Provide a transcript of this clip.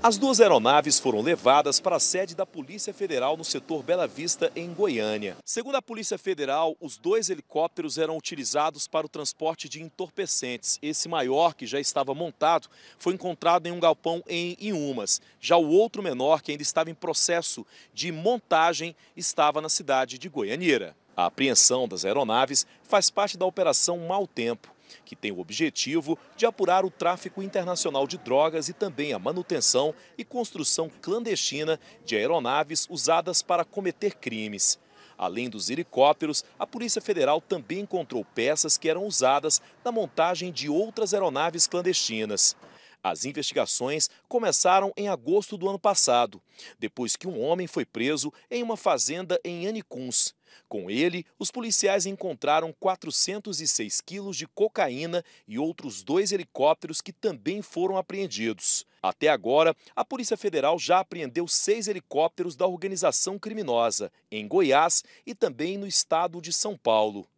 As duas aeronaves foram levadas para a sede da Polícia Federal no setor Bela Vista, em Goiânia. Segundo a Polícia Federal, os dois helicópteros eram utilizados para o transporte de entorpecentes. Esse maior, que já estava montado, foi encontrado em um galpão em Inhumas. Já o outro menor, que ainda estava em processo de montagem, estava na cidade de Goianira. A apreensão das aeronaves faz parte da Operação Mal Tempo que tem o objetivo de apurar o tráfico internacional de drogas e também a manutenção e construção clandestina de aeronaves usadas para cometer crimes. Além dos helicópteros, a Polícia Federal também encontrou peças que eram usadas na montagem de outras aeronaves clandestinas. As investigações começaram em agosto do ano passado, depois que um homem foi preso em uma fazenda em Anicuns. Com ele, os policiais encontraram 406 quilos de cocaína e outros dois helicópteros que também foram apreendidos. Até agora, a Polícia Federal já apreendeu seis helicópteros da organização criminosa, em Goiás e também no estado de São Paulo.